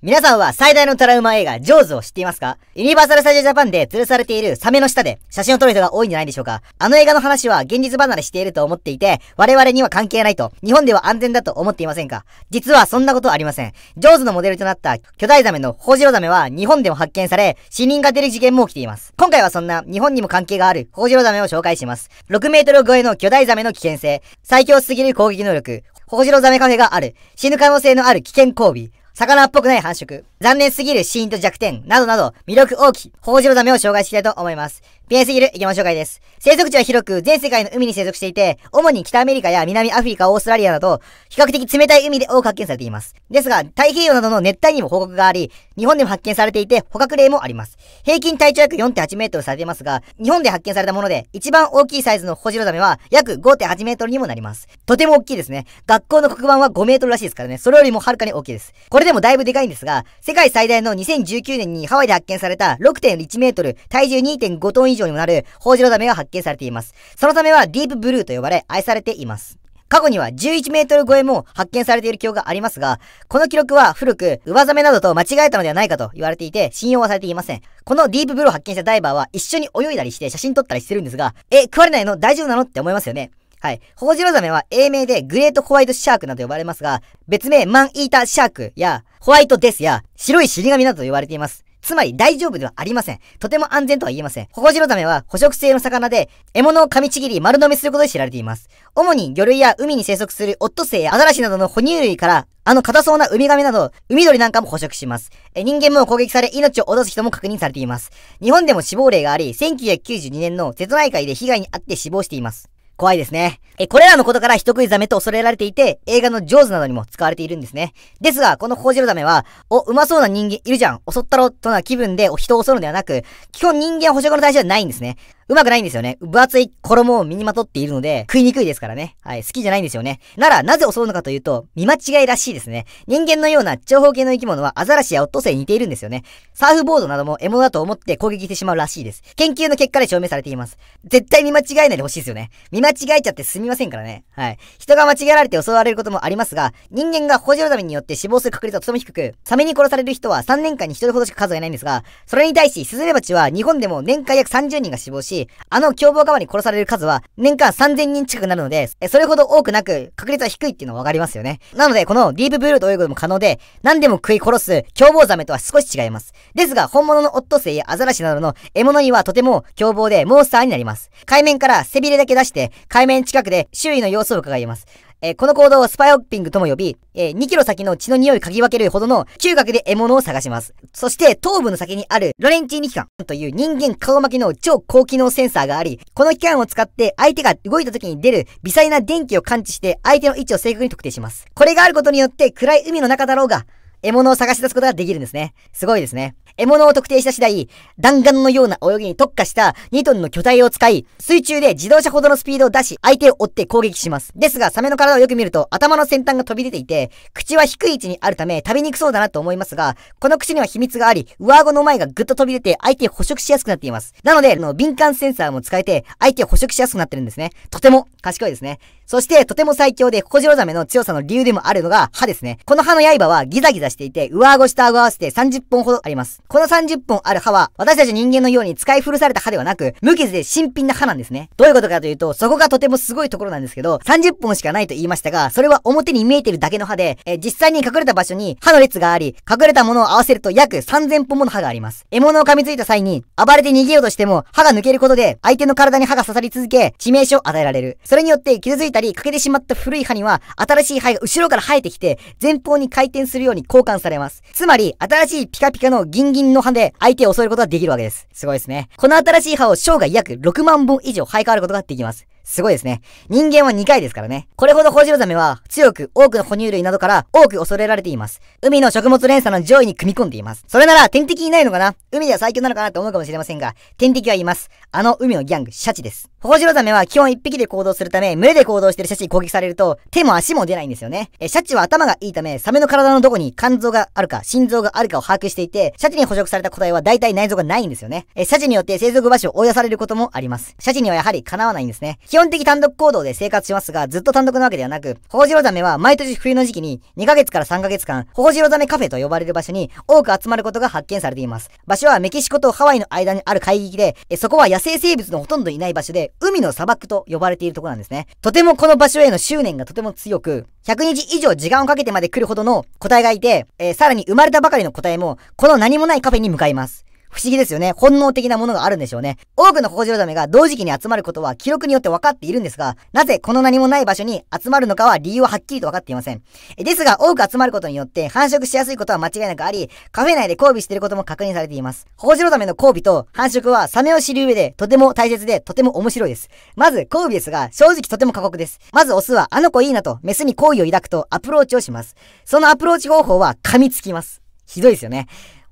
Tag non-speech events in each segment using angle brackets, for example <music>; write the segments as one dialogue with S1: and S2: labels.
S1: 皆さんは最大のトラウマ映画、ジョーズを知っていますかユニバーサル・スタジオ・ジャパンで吊るされているサメの下で写真を撮る人が多いんじゃないでしょうかあの映画の話は現実離れしていると思っていて、我々には関係ないと、日本では安全だと思っていませんか実はそんなことはありません。ジョーズのモデルとなった巨大ザメのホジロザメは日本でも発見され、死人が出る事件も起きています。今回はそんな日本にも関係があるホジロザメを紹介します。6メートル超えの巨大ザメの危険性、最強すぎる攻撃能力、ホジロザメカフェがある、死ぬ可能性のある危険交尾、魚っぽくない繁殖。残念すぎるシーンと弱点などなど、魅力大き、ジロダメを紹介したいと思います。ピエすぎる生き物紹介です。生息地は広く、全世界の海に生息していて、主に北アメリカや南アフリカ、オーストラリアなど、比較的冷たい海で多く発見されています。ですが、太平洋などの熱帯にも報告があり、日本でも発見されていて、捕獲例もあります。平均体長約4.8メートルされていますが、日本で発見されたもので、一番大きいサイズのホジロザメは、約5.8メートルにもなります。とても大きいですね。学校の黒板は5メートルらしいですからね、それよりもはるかに大きいです。これでもだいぶでかいんですが、世界最大の2019年にハワイで発見された6.1メートル、体重2.5トン以上にもなるホウジロザメが発見されています。そのためはディープブルーと呼ばれ愛されています。過去には11メートル超えも発見されている記憶がありますが、この記録は古く、上ザメなどと間違えたのではないかと言われていて、信用はされていません。このディープブルーを発見したダイバーは一緒に泳いだりして写真撮ったりしてるんですが、え、食われないの大丈夫なのって思いますよね。はい。ホホジロザメは英名でグレートホワイトシャークなど呼ばれますが、別名マンイーターシャークやホワイトデスや白い死神などと言われています。つまり大丈夫ではありません。とても安全とは言えません。ホホジロザメは捕食性の魚で、獲物を噛みちぎり丸飲みすることで知られています。主に魚類や海に生息するオットセイやアザラシなどの哺乳類から、あの硬そうなウミガメなど、海鳥なんかも捕食します。え人間も攻撃され命を落とす人も確認されています。日本でも死亡例があり、1992年の瀬戸内海で被害に遭って死亡しています。怖いですね。え、これらのことから人食いザメと恐れられていて、映画のジョーズなどにも使われているんですね。ですが、このホジロザメは、お、うまそうな人間いるじゃん、襲ったろ、とな気分で人を襲うのではなく、基本人間は捕食の対象はないんですね。うまくないんですよね。分厚い衣を身にまとっているので、食いにくいですからね。はい、好きじゃないんですよね。なら、なぜ襲うのかというと、見間違いらしいですね。人間のような長方形の生き物はアザラシやオットセイに似ているんですよね。サーフボードなども獲物だと思って攻撃してしまうらしいです。研究の結果で証明されています。絶対見間違えないでほしいですよね。見間違えちゃってすみませんからね。はい。人が間違えられて襲われることもありますが、人間が補助のためによって死亡する確率はとても低く、サメに殺される人は3年間に1人ほどしか数がないんですが、それに対し、スズメバチは日本でも年間約30人が死亡し、し、あの凶暴側に殺される数は年間3000人近くなるので、それほど多くなく確率は低いっていうのはわかりますよね。なので、このディープブルーと泳ぐことも可能で、何でも食い殺す凶暴ザメとは少し違います。ですが、本物のオットセイやアザラシなどの獲物にはとても凶暴でモンスターになります。海面から背びれだけ出して、海面近くで周囲の様子を伺います。えー、この行動をスパイホッピングとも呼び、えー、2キロ先の血の匂い嗅ぎ分けるほどの嗅覚で獲物を探します。そして、頭部の先にあるロレンチーニ機関という人間顔負けの超高機能センサーがあり、この機関を使って相手が動いた時に出る微細な電気を感知して相手の位置を正確に特定します。これがあることによって暗い海の中だろうが、獲物を探し出すことができるんですね。すごいですね。獲物を特定した次第、弾丸のような泳ぎに特化した2トンの巨体を使い、水中で自動車ほどのスピードを出し、相手を追って攻撃します。ですが、サメの体をよく見ると、頭の先端が飛び出ていて、口は低い位置にあるため、食べにくそうだなと思いますが、この口には秘密があり、上顎の前がぐっと飛び出て、相手を捕食しやすくなっています。なので、の敏感センサーも使えて、相手を捕食しやすくなってるんですね。とても賢いですね。そして、とても最強で、ココジロザメの強さの理由でもあるのが、歯ですね。この歯の刃はギザギザ出していて、上顎下顎合わせて30本ほどあります。この30本ある歯は、私たち人間のように使い古された歯ではなく、無傷で新品な歯なんですね。どういうことかというと、そこがとてもすごいところなんですけど、30本しかないと言いましたが、それは表に見えてるだけの歯で、え実際に隠れた場所に歯の列があり、隠れたものを合わせると約3000本もの歯があります。獲物を噛みついた際に、暴れて逃げようとしても、歯が抜けることで、相手の体に歯が刺さり続け、致命傷を与えられる。それによって傷ついたり、欠けてしまった古い歯には、新しい歯が後ろから生えてきて、前方に回転するように交換されます。つまり、新しいピカピカのギンギンの歯で相手を襲えることができるわけです。すごいですね。この新しい歯を生涯約6万本以上生え変わることができます。すごいですね。人間は2回ですからね。これほどホジロザメは強く多くの哺乳類などから多く恐れられています。海の食物連鎖の上位に組み込んでいます。それなら天敵いないのかな海では最強なのかなと思うかもしれませんが、天敵はいます。あの海のギャング、シャチです。ホジロザメは基本1匹で行動するため、群れで行動してるシャチに攻撃されると、手も足も出ないんですよね。え、シャチは頭がいいため、サメの体のどこに肝臓があるか、心臓があるかを把握していて、シャチに捕食された個体は大体内臓がないんですよね。え、シャチによって生息場所を追い出されることもあります。シャチにはやはりかなわないんですね。基基本的単独行動で生活しますが、ずっと単独なわけではなく、ホホジロザメは毎年冬の時期に2ヶ月から3ヶ月間、ホホジロザメカフェと呼ばれる場所に多く集まることが発見されています。場所はメキシコとハワイの間にある海域で、えそこは野生生物のほとんどいない場所で、海の砂漠と呼ばれているところなんですね。とてもこの場所への執念がとても強く、100日以上時間をかけてまで来るほどの個体がいて、えー、さらに生まれたばかりの個体も、この何もないカフェに向かいます。不思議ですよね。本能的なものがあるんでしょうね。多くのホホジロザメが同時期に集まることは記録によって分かっているんですが、なぜこの何もない場所に集まるのかは理由ははっきりと分かっていません。ですが、多く集まることによって繁殖しやすいことは間違いなくあり、カフェ内で交尾していることも確認されています。ホホジロザメの交尾と繁殖はサメを知る上でとても大切でとても面白いです。まず交尾ですが、正直とても過酷です。まずオスはあの子いいなとメスに好意を抱くとアプローチをします。そのアプローチ方法は噛みつきます。ひどいですよね。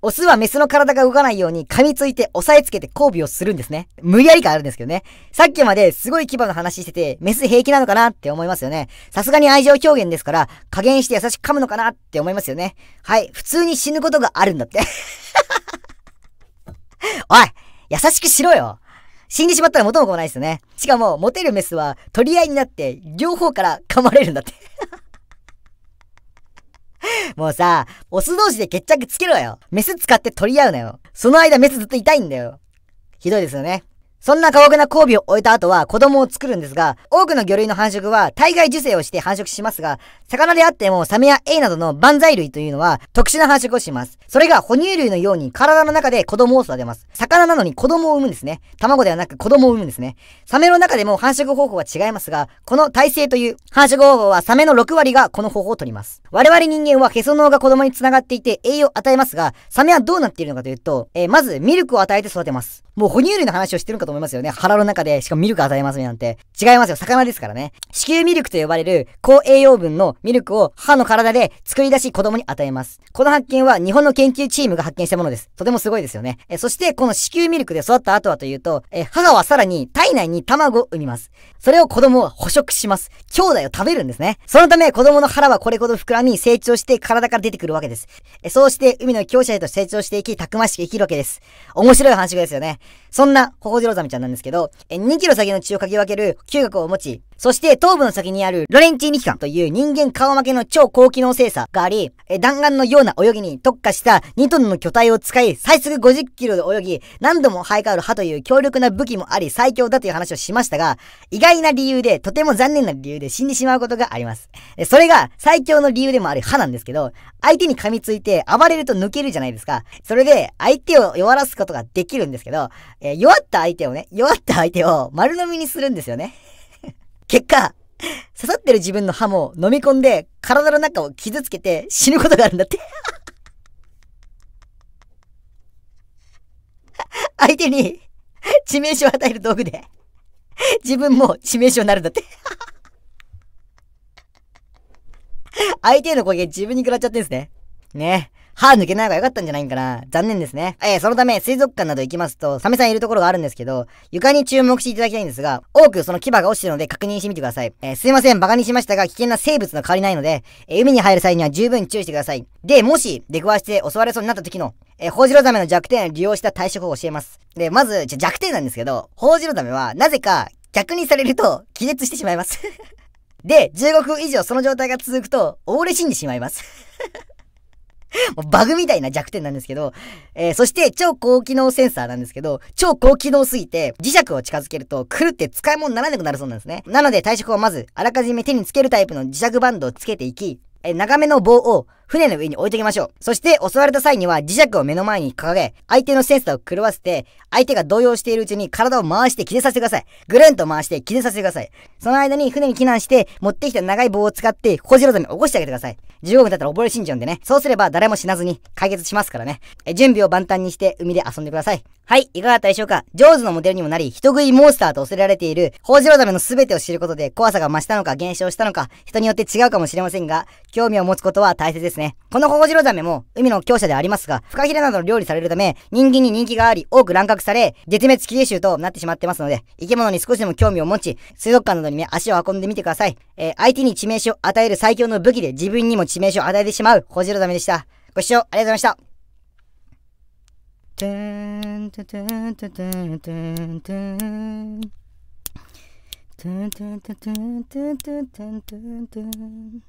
S1: オスはメスの体が動かないように噛みついて押さえつけて交尾をするんですね。無理やり感あるんですけどね。さっきまですごい牙の話してて、メス平気なのかなって思いますよね。さすがに愛情表現ですから、加減して優しく噛むのかなって思いますよね。はい、普通に死ぬことがあるんだって。<laughs> おい優しくしろよ死んでしまったら元も子もないですよね。しかも、モテるメスは取り合いになって、両方から噛まれるんだって <laughs> もうさ、オス同士で決着つけろよ。メス使って取り合うなよ。その間メスずっと痛いんだよ。ひどいですよね。そんな過酷な交尾を終えた後は子供を作るんですが、多くの魚類の繁殖は体外受精をして繁殖しますが、魚であってもサメやエイなどの万歳類というのは特殊な繁殖をします。それが哺乳類のように体の中で子供を育てます。魚なのに子供を産むんですね。卵ではなく子供を産むんですね。サメの中でも繁殖方法は違いますが、この体制という繁殖方法はサメの6割がこの方法を取ります。我々人間はへその緒が子供に繋がっていて栄養を与えますが、サメはどうなっているのかというと、えー、まずミルクを与えて育てます。もう哺乳類の話をしてるんかと思いますよね。腹の中で、しかもミルク与えますなんて。違いますよ。魚ですからね。子宮ミルクと呼ばれる高栄養分のミルクを母の体で作り出し子供に与えます。この発見は日本の研究チームが発見したものです。とてもすごいですよね。えそして、この子宮ミルクで育った後はというと、え母はさらに体内に卵を産みます。それを子供は捕食します。兄弟を食べるんですね。そのため子供の腹はこれほど膨らみ成長して体から出てくるわけです。えそうして海の強者へと成長していき、たくましく生きるわけです。面白い話ですよね。そんな、ホホジロザメちゃんなんですけど、2キロ先の血をかき分ける嗅覚を持ち、そして頭部の先にあるロレンチーニ機関という人間顔負けの超高機能精査があり、弾丸のような泳ぎに特化した2トンの巨体を使い、最速50キロで泳ぎ、何度も生え変わる歯という強力な武器もあり最強だという話をしましたが、意外な理由で、とても残念な理由で死んでしまうことがあります。それが最強の理由でもある歯なんですけど、相手に噛みついて暴れると抜けるじゃないですか。それで相手を弱らすことができるんですけど、弱った相手をね、弱った相手を丸飲みにするんですよね。結果、刺さってる自分の歯も飲み込んで体の中を傷つけて死ぬことがあるんだって <laughs> 相手に致命傷を与える道具で自分も致命傷になるんだって相手の攻撃自分に食らっちゃってんですね。ね。歯抜けない方が良かったんじゃないんかな。残念ですね。えー、そのため、水族館など行きますと、サメさんいるところがあるんですけど、床に注目していただきたいんですが、多くその牙が落ちてるので確認してみてください。えー、すいません、バカにしましたが、危険な生物の代わりないので、えー、海に入る際には十分注意してください。で、もし、出くわして襲われそうになった時の、えー、ホウジロザメの弱点を利用した対処法を教えます。で、まず、弱点なんですけど、ホウジロザメは、なぜか、逆にされると、気絶してしまいます <laughs> で、15分以上その状態が続くと、溺れ死んでしまいます <laughs> もうバグみたいな弱点なんですけど、えー、そして超高機能センサーなんですけど、超高機能すぎて磁石を近づけると狂って使い物にならなくなるそうなんですね。なので対処法はまず、あらかじめ手につけるタイプの磁石バンドをつけていき、えー、長めの棒を船の上に置いときましょう。そして襲われた際には磁石を目の前に掲げ、相手のセンサーを狂わせて、相手が動揺しているうちに体を回して気絶させてください。ぐるんと回して気絶させてください。その間に船に避難して、持ってきた長い棒を使って、ホジロザメを起こしてあげてください。15分経ったら溺れ死んじゃうんでね。そうすれば誰も死なずに解決しますからね。え準備を万端にして海で遊んでください。はい、いかがだったでしょうかジョーズのモデルにもなり、人食いモンスターと恐れられている、ホジロザメの全てを知ることで怖さが増したのか減少したのか、人によって違うかもしれませんが、興味を持つことは大切です。ですね。このホホジロザメも海の強者でありますが、フカヒレなどの料理されるため、人間に人気があり、多く乱獲され、絶滅危惧種となってしまってますので、生き物に少しでも興味を持ち、水族館などに、ね、足を運んでみてください。えー、相手に致命傷を与える最強の武器で自分にも致命傷を与えてしまうホジロザメでした。ご視聴ありがとうございました。てんててんててんてんてんてんてんてんてんてんてんてんてん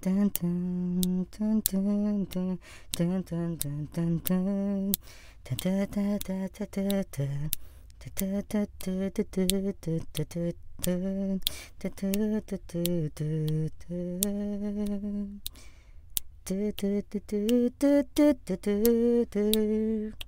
S1: Dun, dun, dun, dun, dun, dun, dun, dun, dun, dun. Da, da, da, da, da, da. Do do do do do do do do